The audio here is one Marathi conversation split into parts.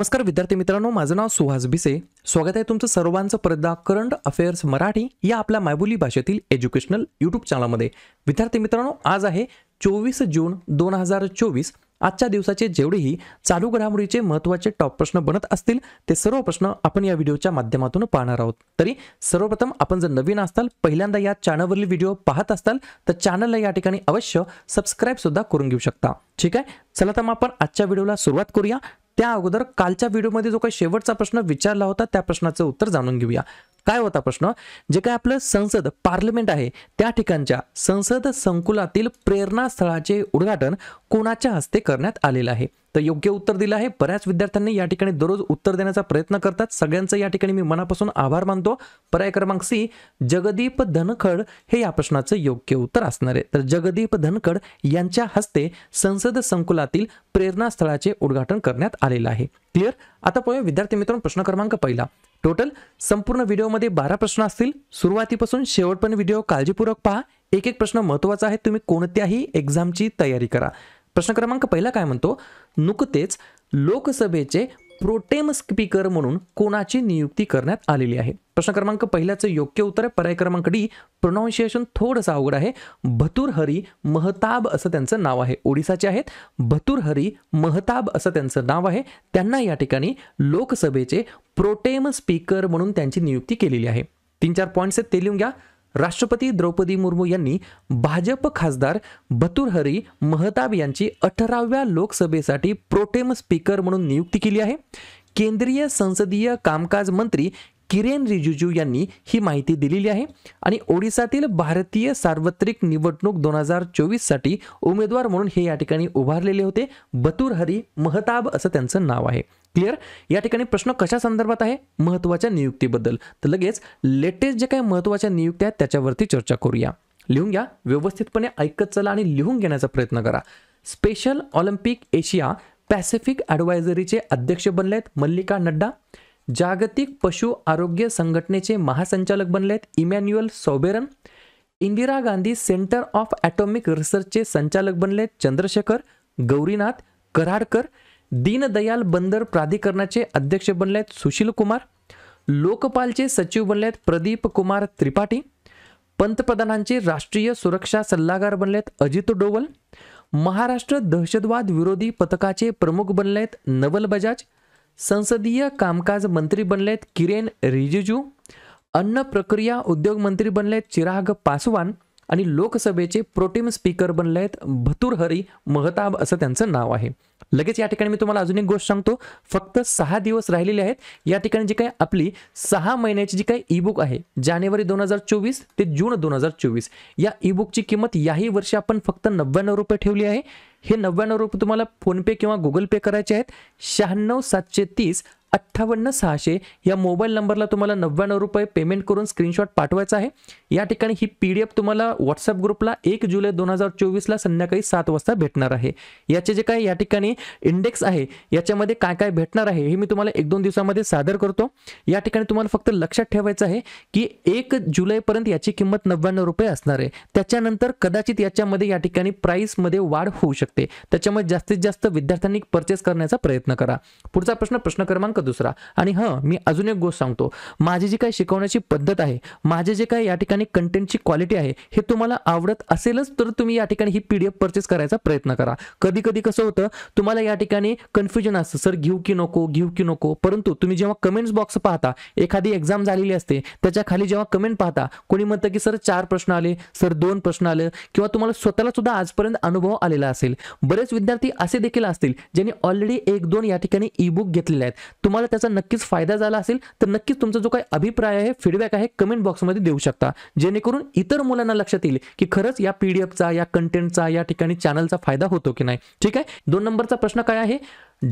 नमस्कार विद्यार्थी मित्रांनो माझं नाव सुहास भिसे स्वागत आहे तुमचं सर्वांचं परदा करंट अफेअर्स मराठी या आपल्या मायबोली भाषेतील एज्युकेशनल यूट्यूब चॅनलमध्ये विद्यार्थी मित्रांनो आज आहे चोवीस जून दोन हजार चोवीस आजच्या दिवसाचे जेवढेही चालू घडामोडीचे महत्त्वाचे टॉप प्रश्न बनत असतील ते सर्व प्रश्न आपण या व्हिडिओच्या माध्यमातून पाहणार आहोत तरी सर्वप्रथम आपण जर नवीन असताल पहिल्यांदा या चॅनलवरील व्हिडिओ पाहत असताल तर चॅनलला या ठिकाणी अवश्य सबस्क्राईब सुद्धा करून घेऊ शकता ठीक आहे चला तर मग आपण आजच्या व्हिडिओला सुरुवात करूया त्या अगोदर कालच्या व्हिडिओमध्ये जो काही शेवटचा प्रश्न विचारला होता त्या प्रश्नाचं उत्तर जाणून घेऊया काय होता प्रश्न जे काय आपलं संसद पार्लमेंट आहे त्या ठिकाणच्या संसद संकुलातील प्रेरणास्थळाचे उद्घाटन कोणाच्या हस्ते करण्यात आलेलं आहे तर योग्य उत्तर दिलं आहे बऱ्याच विद्यार्थ्यांनी या ठिकाणी दररोज उत्तर देण्याचा प्रयत्न करतात सगळ्यांचं या ठिकाणी मी मनापासून आभार मानतो पर्याय क्रमांक सी जगदीप धनखड हे या प्रश्नाचं योग्य उत्तर असणार आहे तर जगदीप धनखड यांच्या हस्ते संसद संकुलातील प्रेरणास्थळाचे उद्घाटन करण्यात आलेलं आहे क्लिअर आता पाहूया विद्यार्थी मित्रांनो प्रश्न क्रमांक पहिला टोटल संपूर्ण व्हिडिओमध्ये बारा प्रश्न असतील सुरुवातीपासून शेवटपर्यंत व्हिडिओ काळजीपूर्वक पहा एक एक प्रश्न महत्त्वाचा आहे तुम्ही कोणत्याही एक्झामची तयारी करा प्रश्न क्रमांक पहिला काय म्हणतो नुकतेच लोकसभेचे प्रोटेम स्पीकर म्हणून कोणाची नियुक्ती करण्यात आलेली आहे प्रश्न क्रमांक पहिल्याचं योग्य उत्तर आहे पर्याय क्रमांक डी प्रोनाऊन्सिएशन थोडंसं अवघड आहे भतुर हरी महताब असं त्यांचं नाव आहे ओडिसाचे आहेत भतुर हरी महताब असं त्यांचं नाव आहे त्यांना या ठिकाणी लोकसभेचे प्रोटेम स्पीकर म्हणून त्यांची नियुक्ती केलेली आहे तीन चार पॉईंट्स आहेत ते लिहून घ्या राष्ट्रपती द्रौपदी मुर्मू यांनी भाजप खासदार बतुरहरी महताब यांची अठराव्या लोकसभेसाठी प्रोटेम स्पीकर म्हणून नियुक्ती केली आहे केंद्रीय संसदीय कामकाज मंत्री किरेन रिजिजू यांनी ही माहिती दिलेली आहे आणि ओडिसातील भारतीय सार्वत्रिक निवडणूक दोन हजार चोवीससाठी उमेदवार म्हणून हे या ठिकाणी उभारलेले होते बतूर हरी महताब असं त्यांचं नाव आहे क्लिअर या ठिकाणी प्रश्न कशा संदर्भात आहे महत्त्वाच्या नियुक्तीबद्दल तर लगेच लेटेस्ट जे काही महत्त्वाच्या नियुक्त्या आहेत त्याच्यावरती चर्चा करूया लिहून घ्या व्यवस्थितपणे ऐकत चला आणि लिहून घेण्याचा प्रयत्न करा स्पेशल ऑलिम्पिक एशिया पॅसिफिक ॲडवायझरीचे अध्यक्ष बनले आहेत मल्लिका नड्डा जागतिक पशु आरोग्य संघटनेचे महासंचालक बनलेत आहेत Emmanuel Soberon Indira Gandhi centre of atomic रिसर्चचे संचालक बनले चंद्रशेखर गौरीनाथ कराडकर दीनदयाल बंदर प्राधिकरणाचे अध्यक्ष बनले आहेत सुशील कुमार लोकपालचे सचिव बनले आहेत प्रदीप कुमार त्रिपाठी पंतप्रधानांचे राष्ट्रीय सुरक्षा सल्लागार बनलेत अजित डोवल महाराष्ट्र दहशतवाद विरोधी पथकाचे प्रमुख बनले आहेत नवल बजाज संसदीय कामकाज मंत्री बनलेत किरेन रिजिजू अन्न प्रक्रिया उद्योग मंत्री बनलेत चिराग पासवान आणि लोकसभेचे प्रोटीम स्पीकर बनलेत हरी महताब असं त्यांचं नाव आहे लगेच या ठिकाणी मी तुम्हाला अजून एक गोष्ट सांगतो फक्त सहा दिवस राहिलेले आहेत या ठिकाणी जी काही आपली सहा महिन्याची जी काही ई बुक आहे जानेवारी दोन हजार चोवीस ते जून दोन हजार चोवीस या ई बुकची किंमत याही वर्षी आपण फक्त नव्याण्णव रुपये ठेवली आहे हे नव्याण्णव रुपये तुम्हाला फोनपे किंवा गुगल पे करायचे आहेत शहाण्णव सातशे तीस अठ्ठावन्न सहाशे या मोबाईल नंबरला तुम्हाला नव्याण्णव रुपये पेमेंट करून स्क्रीनशॉट पाठवायचा आहे या ठिकाणी ही पी डी एफ तुम्हाला व्हॉट्सअप ग्रुपला एक जुलै दोन हजार चोवीसला संध्याकाळी सात वाजता भेटणार आहे याचे जे काय या ठिकाणी इंडेक्स आहे याच्यामध्ये काय काय भेटणार आहे हे मी तुम्हाला एक दोन दिवसामध्ये सादर करतो या ठिकाणी तुम्हाला फक्त लक्षात ठेवायचं आहे की एक जुलैपर्यंत याची किंमत नव्याण्णव रुपये असणार आहे त्याच्यानंतर कदाचित याच्यामध्ये या ठिकाणी प्राईसमध्ये वाढ होऊ शकते त्याच्यामुळे जास्तीत जास्त विद्यार्थ्यांनी परचेस करण्याचा प्रयत्न करा पुढचा प्रश्न प्रश्न क्रमांक दुसरा आणि हां मी अजून एक गोष्ट सांगतो माझी जी काही शिकवण्याची पद्धत आहे माझे जे काही या ठिकाणी कंटेंटची क्वालिटी आहे हे तुम्हाला आवडत असेलच तर तुम्ही या ठिकाणी ही पी डी परचेस करायचा प्रयत्न करा कधी कधी कसं होतं तुम्हाला या ठिकाणी कन्फ्युजन असतं सर घेऊ की नको घेऊ की नको परंतु तुम्ही जेव्हा कमेंट्स बॉक्स पाहता एखादी एक्झाम झालेली असते त्याच्या खाली जेव्हा कमेंट पाहता कोणी म्हणतं की सर चार प्रश्न आले सर दोन प्रश्न आले किंवा तुम्हाला स्वतःला सुद्धा आजपर्यंत अनुभव आलेला असेल बरेच विद्यार्थी असे देखील असतील ज्यांनी ऑलरेडी एक दोन या ठिकाणी ई बुक घेतलेले आहेत तुम्हाला त्याचा नक्कीच फायदा झाला असेल तर नक्कीच तुमचा जो काही अभिप्राय आहे फीडबॅक आहे कमेंट बॉक्समध्ये देऊ शकता जेणेकरून इतर मुलांना लक्षात येईल की खरंच या चा या कंटेंटचा या ठिकाणी चॅनलचा फायदा होतो की नाही ठीक आहे दोन नंबरचा प्रश्न काय आहे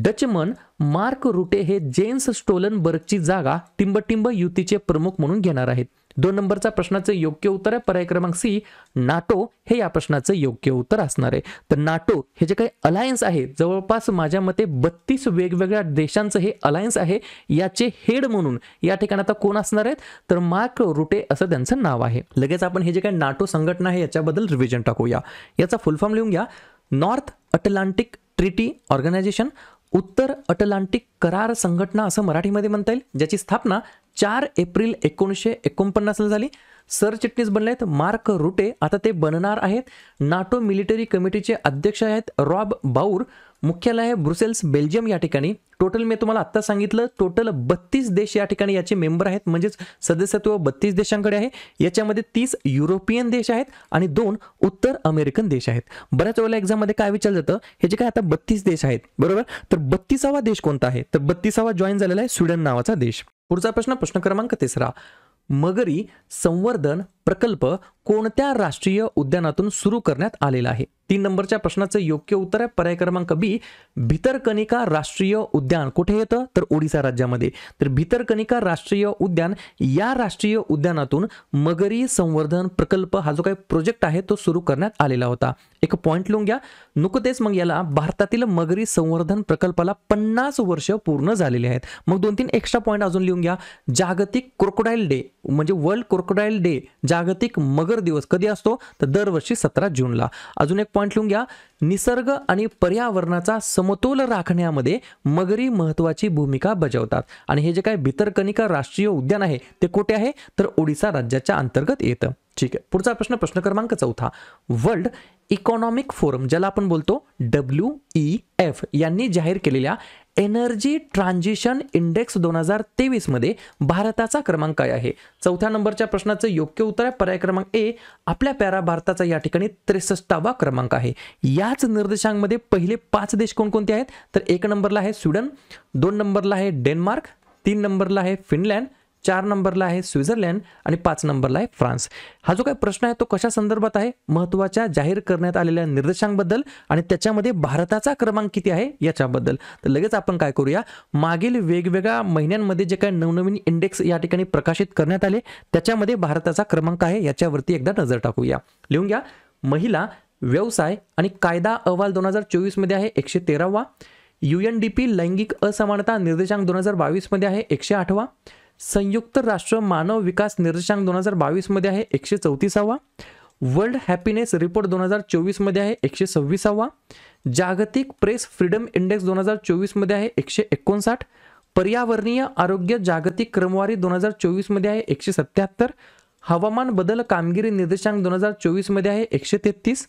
डचमन मार्क रुटे हे जेन्स स्टोलनबर्गची जागा टिंबटिंब युतीचे प्रमुख म्हणून घेणार आहेत दोन नंबरचा प्रश्नाचं योग्य उत्तर आहे पर्याय क्रमांक सी नाटो हे या प्रश्नाचं योग्य उत्तर असणार आहे तर नाटो हे जे काही अलायन्स आहे जवळपास माझ्या मते बत्तीस वेगवेगळ्या देशांचं हे अलायन्स आहे याचे हेड म्हणून या ठिकाणी आता कोण असणार आहेत तर मार्क रुटे असं त्यांचं नाव आहे लगेच आपण हे जे काही नाटो संघटना आहे याच्याबद्दल रिव्हिजन टाकूया याचा फुलफॉर्म लिहून घ्या नॉर्थ अटलांटिक ट्रिटी ऑर्गनायझेशन उत्तर अटलांटिक करार संघटना असं मराठीमध्ये म्हणता येईल ज्याची स्थापना चार एप्रिल एकोणीसशे एकोणपन्नासला झाली सरचिटणीस बनले आहेत मार्क रुटे आता ते बनणार आहेत नाटो मिलिटरी कमिटीचे अध्यक्ष आहेत रॉब बाऊर मुख्यालय आहे ब्रुसेल्स बेल्जियम या ठिकाणी टोटल मी तुम्हाला आत्ता सांगितलं टोटल बत्तीस देश या ठिकाणी याचे मेंबर आहेत म्हणजेच सदस्यत्व बत्तीस देशांकडे आहे याच्यामध्ये तीस युरोपियन देश आहेत आणि दोन उत्तर अमेरिकन देश आहेत बऱ्याच वेळेला एक्झाममध्ये काय विचारलं जातं हे जे काय आता बत्तीस देश आहेत बरोबर तर बत्तीसावा देश कोणता आहे तर बत्तीसावा जॉईन झालेला आहे स्वीडन नावाचा देश पुढचा प्रश्न प्रश्न क्रमांक तिसरा मगरी संवर्धन प्रकल्प कोणत्या राष्ट्रीय उद्यानातून सुरू करण्यात आलेला आहे तीन नंबरच्या प्रश्नाचं योग्य उत्तर आहे पर्याय क्रमांक बी भितरकनिका राष्ट्रीय उद्यान कुठे येतं तर ओडिसा राज्यामध्ये तर भितरकनिका राष्ट्रीय उद्यान या राष्ट्रीय उद्यानातून मगरी संवर्धन प्रकल्प हा जो काही प्रोजेक्ट आहे तो सुरू करण्यात आलेला होता एक पॉईंट लिहून घ्या नुकतेच मग याला भारतातील मगरी संवर्धन प्रकल्पाला पन्नास वर्ष पूर्ण झालेले आहेत मग दोन तीन एक्स्ट्रा पॉईंट अजून लिहून घ्या जागतिक क्रोकोडाईल डे म्हणजे वर्ल्ड क्रोकोडाईल डे जागतिक मगर दिवस कधी असतो तर दरवर्षी सतरा जूनला अजून एक पॉईंट लिहून घ्या निसर्ग आणि पर्यावरणाचा समतोल राखण्यामध्ये मगरी महत्त्वाची भूमिका बजावतात आणि हे जे काय भितरकनिका राष्ट्रीय उद्यान आहे ते कुठे आहे तर ओडिसा राज्याच्या अंतर्गत येतं ठीक आहे पुढचा प्रश्न प्रश्न क्रमांक चौथा वर्ल्ड इकॉनॉमिक फोरम ज्याला आपण बोलतो डब्ल्यू ई एफ यांनी जाहीर केलेल्या एनर्जी ट्रान्झिशन इंडेक्स दोन हजार तेवीसमध्ये भारताचा क्रमांक काय आहे चौथ्या नंबरच्या प्रश्नाचं योग्य उत्तर आहे पर्याय क्रमांक ए आपल्या पॅरा भारताचा या ठिकाणी त्रेसष्टावा क्रमांक आहे याच निर्देशांमध्ये पहिले पाच देश कोणकोणते आहेत तर एक नंबरला आहे स्वीडन दोन नंबरला आहे डेन्मार्क तीन नंबरला आहे फिनलँड चार नंबरला आहे स्वित्झर्लंड आणि पाच नंबरला आहे फ्रान्स हा जो काही प्रश्न आहे तो कशा संदर्भात आहे महत्त्वाच्या जाहीर करण्यात आलेल्या निर्देशांबद्दल आणि त्याच्यामध्ये भारताचा क्रमांक किती आहे याच्याबद्दल तर लगेच आपण काय करूया मागील वेगवेगळ्या महिन्यांमध्ये जे काही नवनवीन इंडेक्स या ठिकाणी प्रकाशित करण्यात आले त्याच्यामध्ये भारताचा क्रमांक आहे याच्यावरती एकदा नजर टाकूया लिहून घ्या महिला व्यवसाय आणि कायदा अहवाल दोन हजार चोवीसमध्ये आहे एकशे तेरावा यू एन डी पी लैंगिक असमानता निर्देशांक दोन हजार बावीसमध्ये आहे एकशे आठवा संयुक्त राष्ट्र मानव विकास निर्देशांक दोन हजार बावीसमध्ये आहे एकशे चौतीसावा वर्ल्ड हॅपीनेस रिपोर्ट दोन हजार चोवीसमध्ये आहे एकशे सव्वीसावा जागतिक प्रेस फ्रीडम इंडेक्स दोन हजार चोवीसमध्ये आहे एकशे एकोणसाठ पर्यावरणीय आरोग्य जागतिक क्रमवारी दोन हजार चोवीसमध्ये आहे एकशे सत्याहत्तर हवामान बदल कामगिरी निर्देशांक दोन हजार चोवीसमध्ये आहे एकशे तेहतीस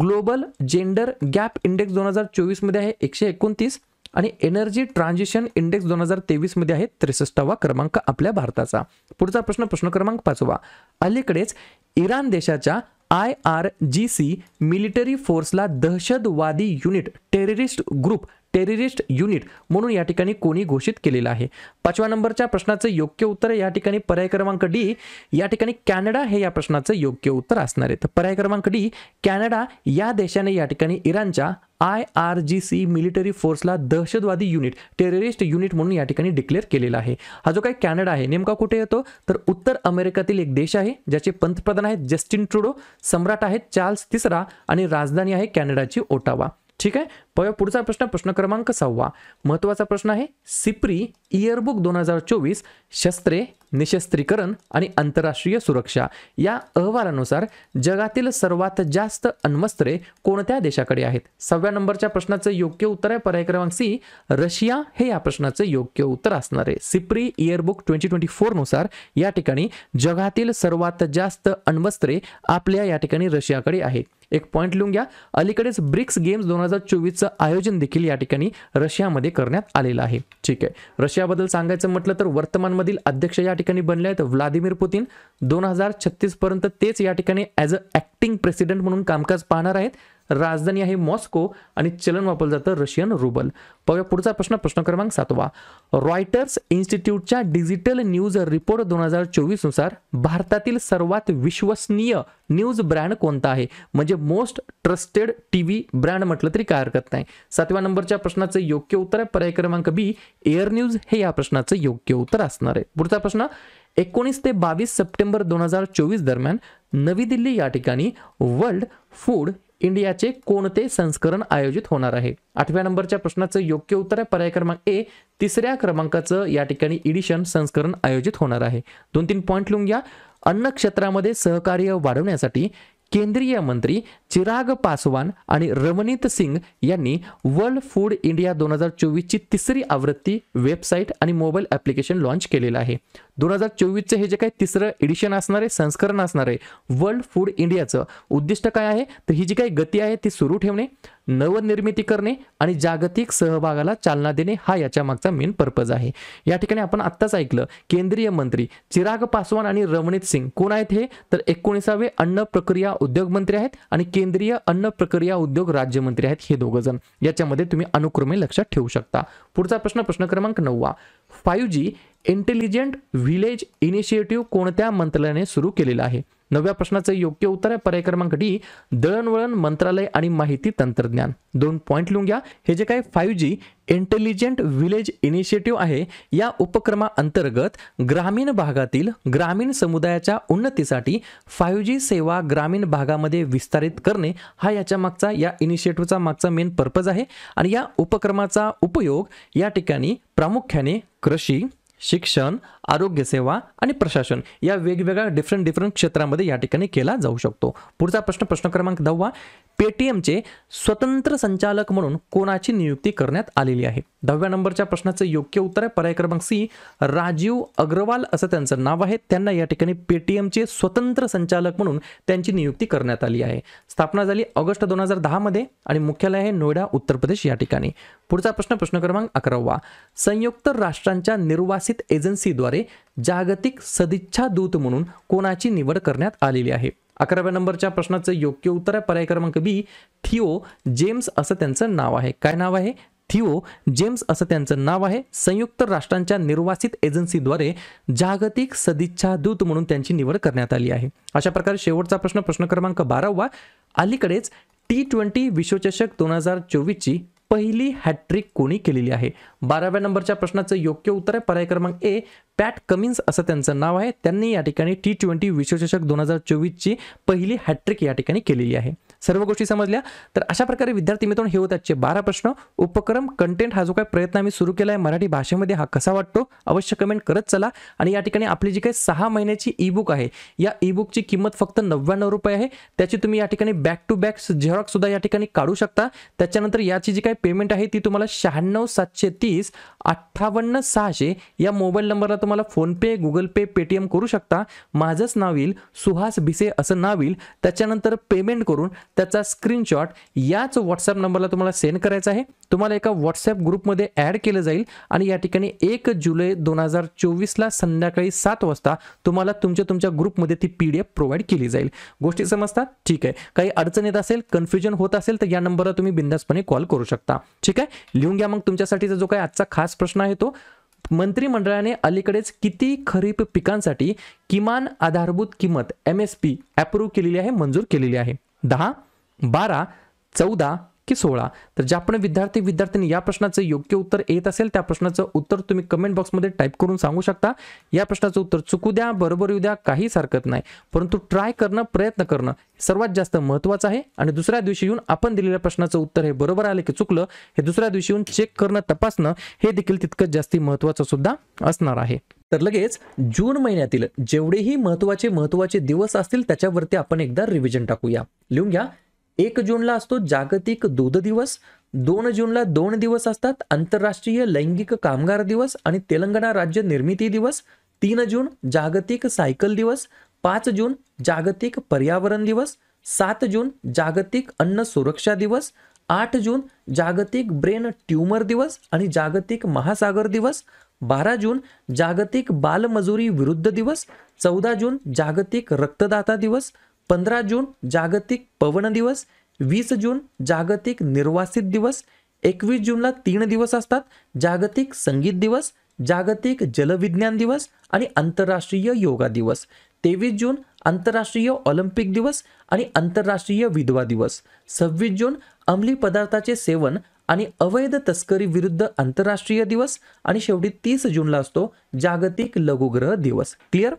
ग्लोबल जेंडर गॅप इंडेक्स दोन हजार चोवीसमध्ये आहे एकशे एकोणतीस आणि एनर्जी ट्रान्झिशन इंडेक्स दोन हजार मध्ये आहे त्रेसष्टावा क्रमांक आपल्या भारताचा पुढचा प्रश्न प्रश्न क्रमांक पाचवा अलीकडेच इराण देशाच्या I R G C military फोर्सला दहशतवादी unit terrorist group terrorist unit म्हणून या ठिकाणी कोणी घोषित केलेलं आहे पाचव्या नंबरच्या प्रश्नाचं योग्य उत्तर या ठिकाणी पर्याय क्रमांक डी या ठिकाणी कॅनडा हे या प्रश्नाचं योग्य उत्तर असणार आहे तर पर्याय क्रमांक डी कॅनडा या देशाने या ठिकाणी इराणच्या I R G C military फोर्सला दहशतवादी युनिट टेररिस्ट युनिट म्हणून या ठिकाणी डिक्लेअर केलेला आहे हा जो काही कॅनडा आहे नेमका कुठे येतो तर उत्तर अमेरिकेतील एक देश आहे ज्याचे पंतप्रधान आहेत जस्टिन ट्रुडो सम्राट आहेत चार्ल्स तिसरा आणि राजधानी आहे कॅनडाची ओटावा ठीक आहे पहा पुढचा प्रश्न प्रश्न क्रमांक सहावा महत्त्वाचा प्रश्न आहे सिप्री इयरबुक दोन हजार चोवीस शस्त्रे निशस्त्रीकरण आणि आंतरराष्ट्रीय सुरक्षा या अहवालानुसार जगातील सर्वात जास्त अण्वस्त्रे कोणत्या देशाकडे आहेत सव्या नंबरच्या प्रश्नाचं योग्य उत्तर आहे पर्याय क्रमांक सी रशिया हे या प्रश्नाचं योग्य उत्तर असणार आहे सिप्री इयरबुक ट्वेंटी ट्वेंटी फोरनुसार या ठिकाणी जगातील सर्वात जास्त अण्वस्त्रे आपल्या या ठिकाणी रशियाकडे आहेत एक पॉईंट लिहून घ्या अलीकडेच ब्रिक्स गेम्स दोन हजार चोवीसचं आयोजन देखील या ठिकाणी रशियामध्ये करण्यात आलेलं आहे ठीक आहे रशियाबद्दल सांगायचं म्हटलं तर वर्तमानमधील अध्यक्ष या ठिकाणी बनले आहेत व्लादिमीर पुतीन दोन हजार छत्तीसपर्यंत तेच या ठिकाणी ॲज अ ॲक्टिंग प्रेसिडेंट म्हणून कामकाज पाहणार आहेत राजधानी आहे मॉस्को आणि चलन वापरलं जातं रशियन रुबल पाहूया पुढचा प्रश्न प्रश्न क्रमांक सातवा रॉयटर्स इन्स्टिट्यूटच्या डिजिटल न्यूज रिपोर्ट दोन हजार नुसार भारतातील सर्वात विश्वसनीय न्यूज ब्रँड कोणता आहे म्हणजे most trusted T V brand म्हटलं तरी काय हरकत नाही सातव्या नंबरच्या प्रश्नाचं योग्य उत्तर आहे पर्याय क्रमांक बी एअर न्यूज हे या प्रश्नाचं योग्य उत्तर असणार आहे पुढचा प्रश्न एकोणीस ते बावीस सप्टेंबर दोन हजार चोवीस दरम्यान नवी दिल्ली या ठिकाणी वर्ल्ड फूड इंडियाचे कोणते संस्करण आयोजित होणार आहे आठव्या नंबरच्या प्रश्नाचं योग्य उत्तर आहे पर्याय क्रमांक ए तिसऱ्या क्रमांकाचं या ठिकाणी इडिशन संस्करण आयोजित होणार आहे दोन तीन पॉईंट लिहून घ्या अन्न क्षेत्रामध्ये सहकार्य वाढवण्यासाठी केंद्रीय मंत्री चिराग पासवान आणि रमनीत सिंग यांनी वर्ल्ड फूड इंडिया दोन हजार चोवीसची तिसरी आवृत्ती वेबसाईट आणि मोबाईल ॲप्लिकेशन लॉन्च केलेलं आहे दोन हजार चोवीसचं हे जे काही तिसरं एडिशन असणार आहे संस्करण असणार आहे वर्ल्ड फूड इंडियाचं उद्दिष्ट काय आहे तर ही जी काही गती आहे ती सुरू ठेवणे नवनिर्मिती करणे आणि जागतिक सहभागाला चालना देणे हा याच्या मागचा मेन पर्पज आहे या ठिकाणी आपण आत्ताच ऐकलं केंद्रीय मंत्री चिराग पासवान आणि रमणीत सिंग कोण आहेत हे तर एकोणीसावे अन्न प्रक्रिया उद्योग मंत्री आहेत आणि केंद्रीय अन्न प्रक्रिया उद्योग राज्यमंत्री आहेत हे दोघं जण याच्यामध्ये तुम्ही अनुक्रमे लक्षात ठेवू शकता पुढचा प्रश्न प्रश्न क्रमांक नववा five G intelligent village initiative कोणत्या मंत्रालयाने सुरू केलेला आहे नवव्या प्रश्नाचं योग्य उत्तर आहे पर्याय क्रमांक डी दळणवळण मंत्रालय आणि माहिती तंत्रज्ञान दोन पॉईंट लिहून घ्या हे जे काय five G intelligent village initiative आहे या उपक्रमाअंतर्गत ग्रामीण भागातील ग्रामीण समुदायाच्या उन्नतीसाठी फाईव्ह जी सेवा ग्रामीण भागामध्ये विस्तारित करणे हा याच्या मागचा या इनिशिएटिव्हचा मागचा मेन पर्पज आहे आणि या उपक्रमाचा उपयोग या ठिकाणी प्रामुख्याने कृषी शिक्षण आरोग्यसेवा आणि प्रशासन या वेगवेगळ्या डिफरंट डिफरंट क्षेत्रामध्ये या ठिकाणी केला जाऊ शकतो पुढचा प्रश्न प्रश्न क्रमांक दहावा पेटीएमचे स्वतंत्र संचालक म्हणून कोणाची नियुक्ती करण्यात आलेली आहे दहाव्या नंबरच्या प्रश्नाचं योग्य उत्तर आहे पर्याय क्रमांक सी राजीव अग्रवाल असं त्यांचं नाव आहे त्यांना या ठिकाणी पेटीएमचे स्वतंत्र संचालक म्हणून त्यांची नियुक्ती करण्यात आली आहे स्थापना झाली ऑगस्ट दोन हजार दहामध्ये आणि मुख्यालय आहे नोएडा उत्तर प्रदेश या ठिकाणी पुढचा प्रश्न प्रश्न क्रमांक अकरावा संयुक्त राष्ट्रांच्या निर्वासित एजन्सीद्वारे द्वारे जागतिक सदिच्छा दूत म्हणून कोणाची निवड करण्यात आलेली आहे अकराव्या नंबरच्या प्रश्नाचं योग्य उत्तर आहे पर्याय क्रमांक बी थिओ जेम्स असं त्यांचं नाव आहे काय नाव आहे थिओ जेम्स असं त्यांचं नाव आहे संयुक्त राष्ट्रांच्या निर्वासित एजन्सीद्वारे जागतिक सदिच्छा दूत म्हणून त्यांची निवड करण्यात आली आहे अशा प्रकारे शेवटचा प्रश्न प्रश्न क्रमांक बारावा अलीकडेच टी ट्वेंटी विश्वचषक दोन हजार चोवीसची पहिली हॅट्रिक कोणी केलेली आहे बाराव्या नंबरच्या प्रश्नाचं योग्य उत्तर आहे पर्याय क्रमांक ए पॅट कमिन्स असं त्यांचं नाव आहे त्यांनी या ठिकाणी टी ट्वेंटी विश्वचषक दोन हजार चोवीसची पहिली हॅट्रिक या ठिकाणी केलेली आहे सर्व गोष्टी समजल्या तर अशा प्रकारे विद्यार्थी मित्रांनो हे होतचे आजचे बारा प्रश्न उपक्रम कंटेंट हा जो काही प्रयत्न आम्ही सुरू केला आहे मराठी भाषेमध्ये हा कसा वाटतो अवश्य कमेंट करत चला आणि या ठिकाणी आपली जी काही सहा महिन्याची ई बुक आहे या ई बुकची किंमत फक्त नव्याण्णव रुपये आहे त्याची तुम्ही या ठिकाणी बॅक टू बॅक झेरॉक्स सुद्धा या ठिकाणी काढू शकता त्याच्यानंतर याची जी काही पेमेंट आहे ती तुम्हाला शहाण्णव सातशे तीस अठ्ठावन्न सहाशे या मोबाईल नंबरला तुम्हाला फोनपे गुगल पे पेटीएम करू शकता माझंच नाव येईल सुहास भिसे असं नाव येईल त्याच्यानंतर पेमेंट करून त्याचा स्क्रीनशॉट याच व्हॉट्सअप नंबरला तुम्हाला सेंड करायचा आहे तुम्हाला एका व्हॉट्सॲप ग्रुपमध्ये ॲड केलं जाईल आणि या ठिकाणी एक जुलै दोन हजार चोवीसला संध्याकाळी सात वाजता तुम्हाला तुमच्या तुमच्या ग्रुपमध्ये ती पी डी एफ प्रोव्हाइड केली जाईल गोष्टी समजतात ठीक आहे काही अडचण येत असेल कन्फ्युजन होत असेल तर या नंबरला तुम्ही बिंदासपणे कॉल करू शकता ठीक आहे लिहून घ्या मग तुमच्यासाठीचा जो काही आजचा खास प्रश्न आहे तो मंत्रिमंडळाने अलीकडेच किती खरीप पिकांसाठी किमान आधारभूत किंमत एम एस पी अप्रूव्ह केलेली आहे मंजूर केलेली आहे दहा बारा चौदा की सोळा तर ज्या विद्यार्थी विद्यार्थ्यांनी या प्रश्नाचं योग्य उत्तर येत असेल त्या प्रश्नाचं उत्तर तुम्ही कमेंट बॉक्समध्ये टाईप करून सांगू शकता या प्रश्नाचं उत्तर चुकू द्या बरोबर येऊ द्या काही हरकत नाही परंतु ट्राय करणं प्रयत्न करणं सर्वात जास्त महत्त्वाचं आहे आणि दुसऱ्या दिवशी येऊन आपण दिलेल्या प्रश्नाचं उत्तर हे बरोबर आलं की चुकलं हे दुसऱ्या दिवशी येऊन चेक करणं तपासणं हे देखील तितकंच जास्ती महत्वाचं सुद्धा असणार आहे तर लगेच जून महिन्यातील जेवढेही महत्त्वाचे महत्त्वाचे दिवस असतील त्याच्यावरती आपण एकदा रिव्हिजन टाकूया लिहून घ्या एक जूनला असतो जागतिक दूध दिवस दोन जूनला दोन दिवस असतात आंतरराष्ट्रीय लैंगिक कामगार दिवस आणि तेलंगणा राज्य निर्मिती दिवस तीन जून जागतिक सायकल दिवस पाच जून जागतिक पर्यावरण दिवस सात जून जागतिक अन्न सुरक्षा दिवस आठ जून जागतिक ब्रेन ट्यूमर दिवस आणि जागतिक महासागर दिवस बारा जून जागतिक बालमजुरी विरुद्ध दिवस चौदा जून जागतिक रक्तदाता दिवस पंधरा जून जागतिक पवन दिवस वीस जून जागतिक निर्वासित दिवस एकवीस जूनला तीन दिवस असतात जागतिक संगीत दिवस जागतिक जलविज्ञान दिवस आणि आंतरराष्ट्रीय योगा दिवस तेवीस जून आंतरराष्ट्रीय ऑलिम्पिक दिवस आणि आंतरराष्ट्रीय विधवा दिवस सव्वीस जून अंमली पदार्थाचे सेवन आणि अवैध तस्करी विरुद्ध आंतरराष्ट्रीय दिवस आणि शेवटी तीस जूनला असतो जागतिक लघुग्रह दिवस क्लिअर